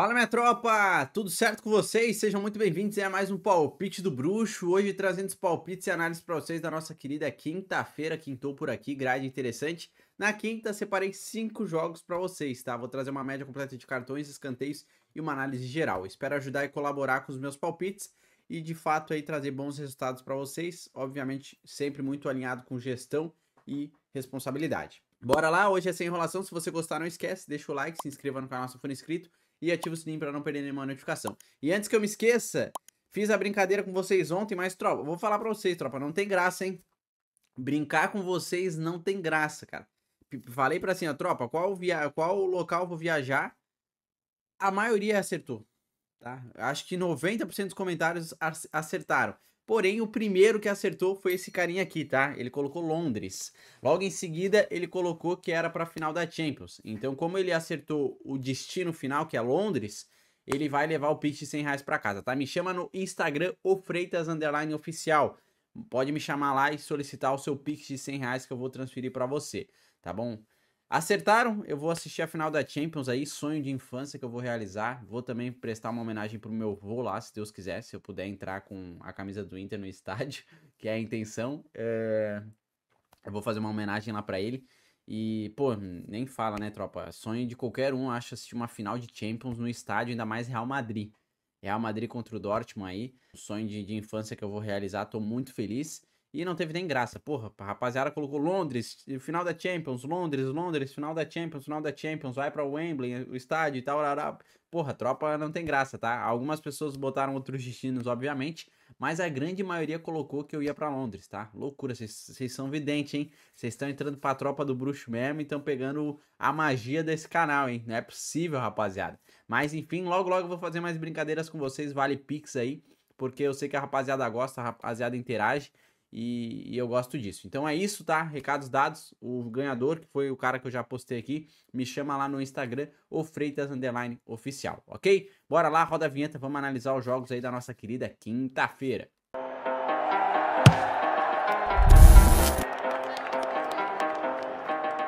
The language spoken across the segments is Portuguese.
Fala minha tropa, tudo certo com vocês? Sejam muito bem-vindos a mais um Palpite do Bruxo. Hoje trazendo os palpites e análises para vocês da nossa querida quinta-feira, quintou por aqui, grade interessante. Na quinta separei cinco jogos para vocês, tá? Vou trazer uma média completa de cartões, escanteios e uma análise geral. Espero ajudar e colaborar com os meus palpites e de fato aí trazer bons resultados para vocês, obviamente sempre muito alinhado com gestão e responsabilidade. Bora lá, hoje é sem enrolação. Se você gostar, não esquece, deixa o like, se inscreva no canal se for inscrito e ativa o sininho para não perder nenhuma notificação. E antes que eu me esqueça, fiz a brincadeira com vocês ontem, mas tropa, vou falar para vocês, tropa, não tem graça, hein? Brincar com vocês não tem graça, cara. Falei para assim, ó, tropa, qual via qual local vou viajar? A maioria acertou, tá? Acho que 90% dos comentários acertaram. Porém, o primeiro que acertou foi esse carinha aqui, tá? Ele colocou Londres. Logo em seguida, ele colocou que era para a final da Champions. Então, como ele acertou o destino final, que é Londres, ele vai levar o Pix de 100 reais para casa, tá? Me chama no Instagram, o Freitas Underline Oficial. Pode me chamar lá e solicitar o seu Pix de 100 reais que eu vou transferir para você, tá bom? Acertaram, eu vou assistir a final da Champions aí, sonho de infância que eu vou realizar. Vou também prestar uma homenagem pro meu vô lá, se Deus quiser, se eu puder entrar com a camisa do Inter no estádio, que é a intenção. É... Eu vou fazer uma homenagem lá para ele. E, pô, nem fala, né, tropa? Sonho de qualquer um, acho, assistir uma final de Champions no estádio, ainda mais Real Madrid. Real Madrid contra o Dortmund aí. sonho de, de infância que eu vou realizar, tô muito feliz. E não teve nem graça. Porra, a rapaziada colocou Londres, final da Champions, Londres, Londres, final da Champions, final da Champions, vai pra Wembley, o estádio e tal. Porra, tropa não tem graça, tá? Algumas pessoas botaram outros destinos, obviamente, mas a grande maioria colocou que eu ia para Londres, tá? Loucura, vocês são videntes, hein? Vocês estão entrando pra tropa do bruxo mesmo e estão pegando a magia desse canal, hein? Não é possível, rapaziada. Mas enfim, logo logo eu vou fazer mais brincadeiras com vocês, vale pix aí, porque eu sei que a rapaziada gosta, a rapaziada interage. E, e, eu gosto disso. Então é isso, tá? Recados dados. O ganhador, que foi o cara que eu já postei aqui, me chama lá no Instagram, o Freitas Underline Oficial, ok? Bora lá, roda a vinheta, vamos analisar os jogos aí da nossa querida quinta-feira.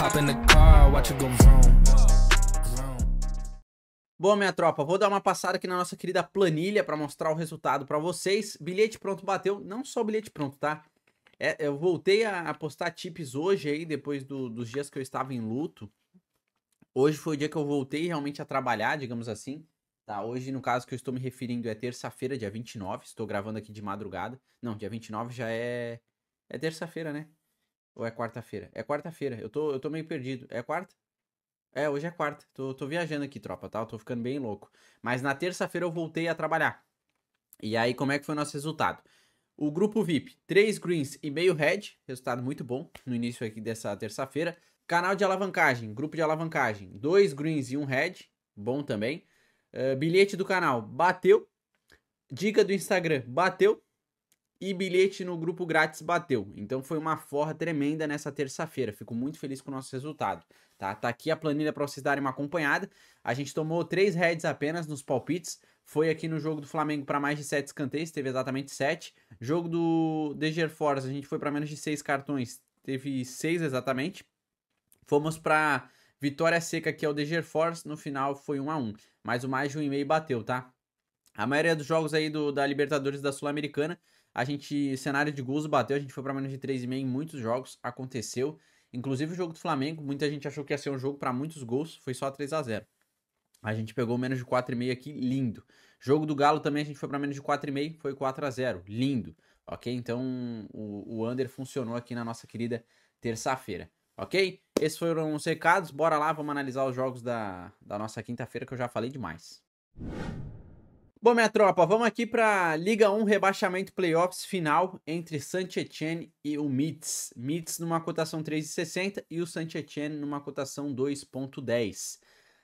Hop in the car, watch it go Bom, minha tropa, vou dar uma passada aqui na nossa querida planilha para mostrar o resultado para vocês. Bilhete pronto bateu, não só bilhete pronto, tá? É, eu voltei a, a postar tips hoje aí, depois do, dos dias que eu estava em luto. Hoje foi o dia que eu voltei realmente a trabalhar, digamos assim. Tá, hoje, no caso que eu estou me referindo, é terça-feira, dia 29. Estou gravando aqui de madrugada. Não, dia 29 já é. É terça-feira, né? Ou é quarta-feira? É quarta-feira. Eu tô, eu tô meio perdido. É quarta? É, hoje é quarta. Tô, tô viajando aqui, tropa, tá? Eu tô ficando bem louco. Mas na terça-feira eu voltei a trabalhar. E aí, como é que foi o nosso resultado? O grupo VIP, 3 greens e meio red, resultado muito bom no início aqui dessa terça-feira. Canal de alavancagem, grupo de alavancagem, 2 greens e um red, bom também. Uh, bilhete do canal, bateu. Dica do Instagram, bateu e bilhete no grupo grátis bateu. Então foi uma forra tremenda nessa terça-feira. Fico muito feliz com o nosso resultado. Tá, tá aqui a planilha para vocês darem uma acompanhada. A gente tomou três heads apenas nos palpites. Foi aqui no jogo do Flamengo para mais de sete escanteios, teve exatamente sete. Jogo do Deger Force, a gente foi para menos de seis cartões, teve seis exatamente. Fomos para vitória seca que é o Deger Force, no final foi um a um. Mas o mais de um e meio bateu, tá? A maioria dos jogos aí do, da Libertadores da Sul-Americana, a gente, cenário de gols bateu, a gente foi para menos de 3,5 em muitos jogos, aconteceu. Inclusive o jogo do Flamengo, muita gente achou que ia ser um jogo para muitos gols, foi só 3 a 0 A gente pegou menos de 4,5 aqui, lindo. Jogo do Galo também a gente foi para menos de 4,5, foi 4 a 0 lindo. Ok? Então o, o under funcionou aqui na nossa querida terça-feira. Ok? Esses foram os recados, bora lá, vamos analisar os jogos da, da nossa quinta-feira que eu já falei demais. Bom, minha tropa, vamos aqui para Liga 1 rebaixamento playoffs final entre Saint-Étienne e o Mitz. Mitz numa cotação 3,60 e o Saint-Étienne numa cotação 2,10.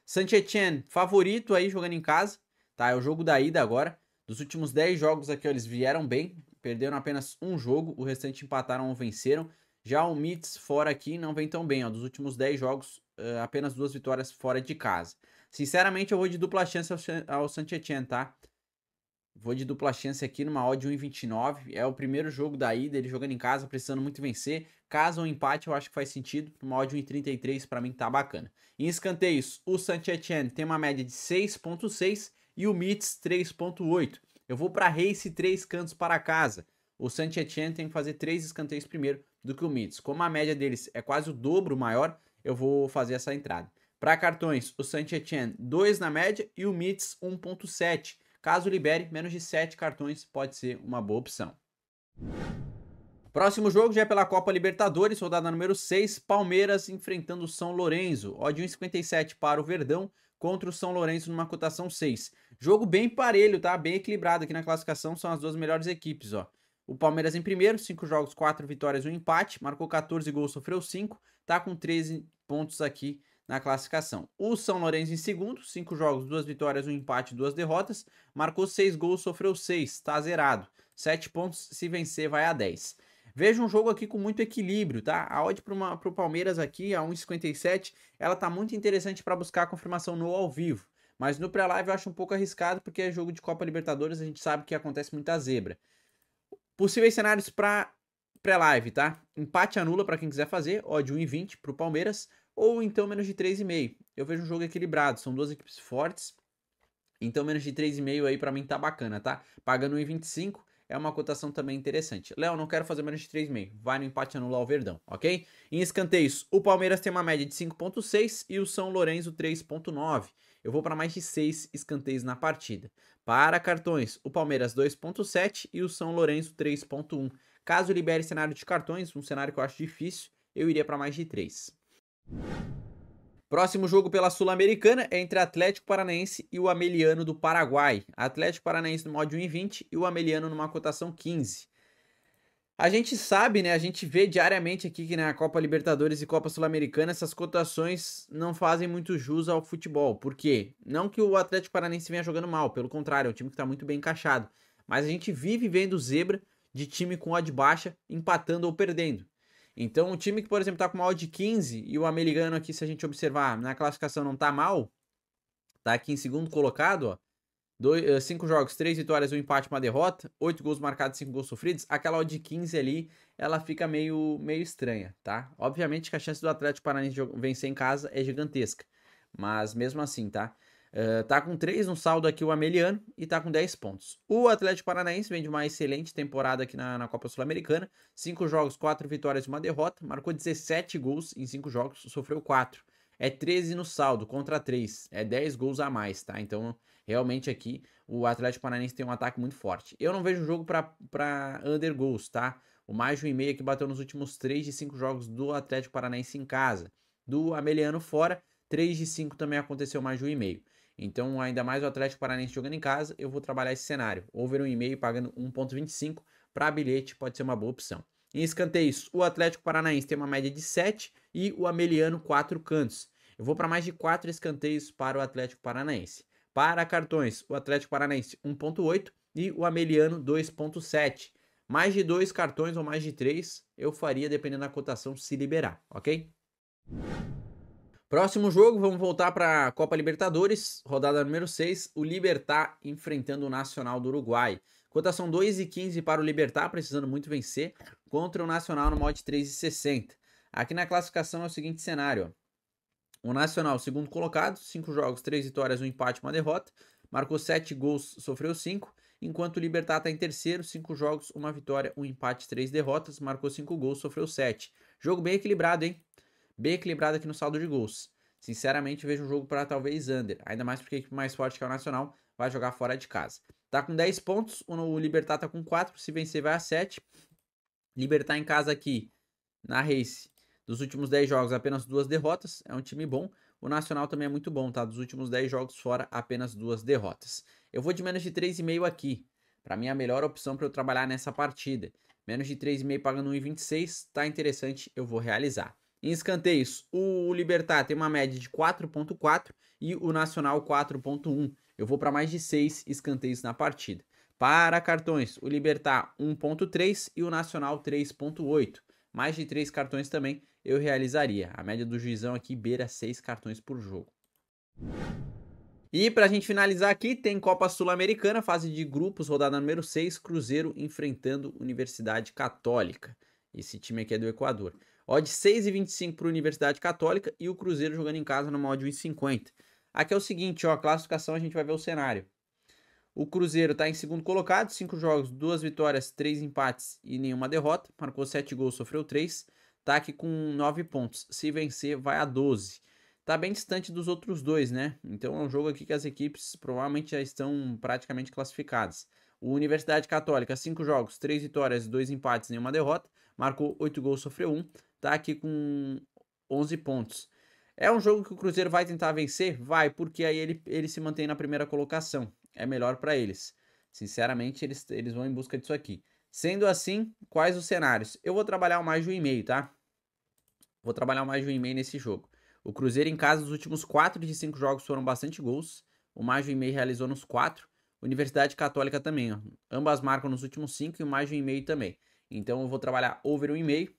Saint-Étienne favorito aí jogando em casa, tá? É o jogo da ida agora. Dos últimos 10 jogos aqui, ó, eles vieram bem, perderam apenas um jogo, o restante empataram ou venceram. Já o Mitz fora aqui não vem tão bem, ó. Dos últimos 10 jogos, eh, apenas duas vitórias fora de casa. Sinceramente, eu vou de dupla chance ao, ao tá? Vou de dupla chance aqui numa odd 1,29. É o primeiro jogo da ida, ele jogando em casa, precisando muito vencer. Caso um empate, eu acho que faz sentido. Uma odd 1,33 para mim tá bacana. Em escanteios, o Sanchechen tem uma média de 6,6 e o Mits 3,8. Eu vou para Race 3 cantos para casa. O Sanchechen tem que fazer 3 escanteios primeiro do que o Mits. Como a média deles é quase o dobro maior, eu vou fazer essa entrada. Para cartões, o Sanchez Etienne 2 na média e o Mits 1.7. Caso libere menos de 7 cartões, pode ser uma boa opção. Próximo jogo já é pela Copa Libertadores, rodada número 6, Palmeiras enfrentando o São Lourenço. Odd 1,57 para o Verdão contra o São Lourenço numa cotação 6. Jogo bem parelho, tá? Bem equilibrado aqui na classificação, são as duas melhores equipes, ó. O Palmeiras em primeiro, 5 jogos, 4 vitórias e um empate, marcou 14 gols, sofreu 5, tá com 13 pontos aqui na classificação. O São Lourenço em segundo, cinco jogos, duas vitórias, um empate, duas derrotas. Marcou seis gols, sofreu seis, está zerado. Sete pontos, se vencer vai a 10. Veja um jogo aqui com muito equilíbrio, tá? A odd para o Palmeiras aqui, a 1,57, ela tá muito interessante para buscar a confirmação no ao vivo. Mas no pré-live eu acho um pouco arriscado, porque é jogo de Copa Libertadores, a gente sabe que acontece muita zebra. Possíveis cenários para pré-live, tá? Empate anula para quem quiser fazer, odd 1,20 para o Palmeiras ou então menos de 3,5. Eu vejo um jogo equilibrado, são duas equipes fortes, então menos de 3,5 aí para mim tá bacana, tá? Pagando 1,25 é uma cotação também interessante. Léo, não quero fazer menos de 3,5. Vai no empate anular o Verdão, ok? Em escanteios, o Palmeiras tem uma média de 5,6 e o São Lourenço 3,9. Eu vou para mais de 6 escanteios na partida. Para cartões, o Palmeiras 2,7 e o São Lourenço 3,1. Caso libere cenário de cartões, um cenário que eu acho difícil, eu iria para mais de 3. Próximo jogo pela Sul-Americana é entre Atlético Paranaense e o Ameliano do Paraguai. Atlético Paranaense no modo 1,20 e o Ameliano numa cotação 15. A gente sabe, né? A gente vê diariamente aqui que na Copa Libertadores e Copa Sul-Americana essas cotações não fazem muito jus ao futebol. Por quê? Não que o Atlético Paranaense venha jogando mal, pelo contrário, é um time que está muito bem encaixado. Mas a gente vive vendo zebra de time com odd baixa empatando ou perdendo. Então, um time que, por exemplo, está com uma odd de 15 e o americano aqui, se a gente observar na né, classificação, não está mal, tá aqui em segundo colocado, ó. Dois, eh, cinco jogos, três vitórias, um empate, uma derrota, oito gols marcados, cinco gols sofridos. Aquela odd de 15 ali, ela fica meio, meio estranha, tá? Obviamente que a chance do Atlético Paranaense vencer em casa é gigantesca, mas mesmo assim, tá? Eh, tá com 3 no saldo aqui o Ameliano e tá com 10 pontos. O Atlético Paranaense vem de uma excelente temporada aqui na, na Copa Sul-Americana. 5 jogos, 4 vitórias e uma derrota. Marcou 17 gols em 5 jogos, sofreu 4. É 13 no saldo contra 3. É 10 gols a mais, tá? Então, realmente aqui o Atlético Paranaense tem um ataque muito forte. Eu não vejo jogo para under goals, tá? O mais de 1,5 que bateu nos últimos 3 de 5 jogos do Atlético Paranaense em casa. Do Ameliano fora, 3 de 5 também aconteceu mais de 1,5. Então, ainda mais o Atlético Paranaense jogando em casa, eu vou trabalhar esse cenário. Over 1,5 pagando 1,25 para bilhete pode ser uma boa opção. Em escanteios, o Atlético Paranaense tem uma média de 7 e o Ameliano 4 cantos. Eu vou para mais de 4 escanteios para o Atlético Paranaense. Para cartões, o Atlético Paranaense 1.8 e o Ameliano 2.7. Mais de dois cartões ou mais de três, eu faria dependendo da cotação se liberar, ok? Próximo jogo, vamos voltar para a Copa Libertadores, rodada número 6, o Libertar enfrentando o Nacional do Uruguai. Cotação 2 e 15 para o Libertar, precisando muito vencer, contra o Nacional no mod 3,60. Aqui na classificação é o seguinte cenário. O Nacional, segundo colocado, 5 jogos, 3 vitórias, 1 um empate 1 derrota. Marcou 7 gols, sofreu 5. Enquanto o Libertar está em terceiro, 5 jogos, 1 vitória, 1 um empate, 3 derrotas. Marcou 5 gols, sofreu 7. Jogo bem equilibrado, hein? Bem equilibrado aqui no saldo de gols. Sinceramente, vejo um jogo para talvez under, ainda mais porque a equipe mais forte que é o Nacional vai jogar fora de casa. Tá com 10 pontos, o Libertar tá com 4, se vencer vai a 7. Libertar em casa aqui, na race, dos últimos 10 jogos, apenas duas derrotas, é um time bom. O Nacional também é muito bom, tá? Dos últimos 10 jogos fora, apenas duas derrotas. Eu vou de menos de 3,5 aqui. Para mim, a melhor opção para eu trabalhar nessa partida. Menos de 3,5 pagando 1,26, tá interessante, eu vou realizar. Em escanteios, o Libertar tem uma média de 4.4 e o Nacional 4.1. Eu vou para mais de 6 escanteios na partida. Para cartões, o Libertar 1.3 e o Nacional 3.8. Mais de 3 cartões também eu realizaria. A média do juizão aqui beira 6 cartões por jogo. E para a gente finalizar aqui, tem Copa Sul-Americana, fase de grupos, rodada número 6, Cruzeiro enfrentando Universidade Católica. Esse time aqui é do Equador. Odd 6,25 para a Universidade Católica e o Cruzeiro jogando em casa numa odd 1,50. Aqui é o seguinte, ó, a classificação a gente vai ver o cenário. O Cruzeiro está em segundo colocado, 5 jogos, 2 vitórias, 3 empates e nenhuma derrota. Marcou 7 gols, sofreu 3. Está aqui com 9 pontos. Se vencer, vai a 12. Está bem distante dos outros dois, né? Então é um jogo aqui que as equipes provavelmente já estão praticamente classificadas. O Universidade Católica, 5 jogos, 3 vitórias, 2 empates, nenhuma derrota. Marcou 8 gols, sofreu 1. Tá aqui com 11 pontos. É um jogo que o Cruzeiro vai tentar vencer? Vai, porque aí ele, ele se mantém na primeira colocação. É melhor para eles. Sinceramente, eles, eles vão em busca disso aqui. Sendo assim, quais os cenários? Eu vou trabalhar o mais de um e-mail, tá? Vou trabalhar o mais de um e-mail nesse jogo. O Cruzeiro em casa, os últimos 4 de 5 jogos foram bastante gols. O mais de um e-mail realizou nos 4. Universidade Católica também, ó. ambas marcam nos últimos 5 e mais de um e meio também. Então eu vou trabalhar over um e meio,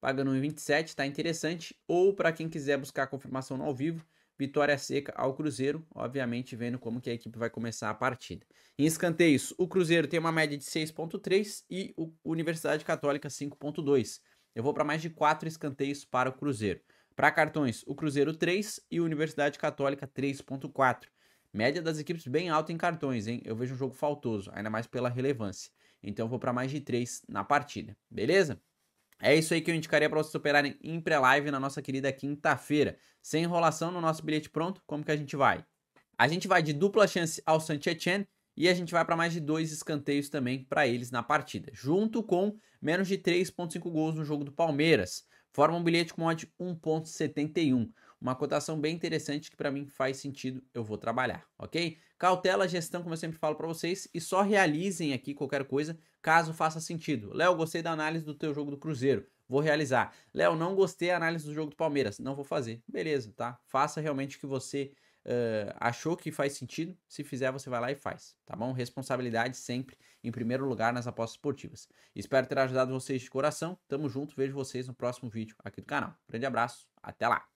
pagando 1,27, tá interessante. Ou para quem quiser buscar a confirmação no ao vivo, vitória seca ao Cruzeiro, obviamente vendo como que a equipe vai começar a partida. Em escanteios, o Cruzeiro tem uma média de 6.3 e o Universidade Católica 5.2. Eu vou para mais de 4 escanteios para o Cruzeiro. Para cartões, o Cruzeiro 3 e a Universidade Católica 3.4. Média das equipes bem alta em cartões, hein? Eu vejo um jogo faltoso, ainda mais pela relevância. Então vou para mais de 3 na partida, beleza? É isso aí que eu indicaria para vocês operarem em pré-live na nossa querida quinta-feira. Sem enrolação no nosso bilhete pronto, como que a gente vai? A gente vai de dupla chance ao Sanchechen e a gente vai para mais de dois escanteios também para eles na partida, junto com menos de 3.5 gols no jogo do Palmeiras. Forma um bilhete com odd 1.71. Uma cotação bem interessante que para mim faz sentido, eu vou trabalhar, ok? Cautela, gestão, como eu sempre falo para vocês, e só realizem aqui qualquer coisa caso faça sentido. Léo, gostei da análise do teu jogo do Cruzeiro vou realizar. Léo, não gostei da análise do jogo do Palmeiras, não vou fazer. Beleza, tá? Faça realmente o que você uh, achou que faz sentido. Se fizer, você vai lá e faz, tá bom? Responsabilidade sempre em primeiro lugar nas apostas esportivas. Espero ter ajudado vocês de coração. Tamo junto, vejo vocês no próximo vídeo aqui do canal. Grande abraço, até lá!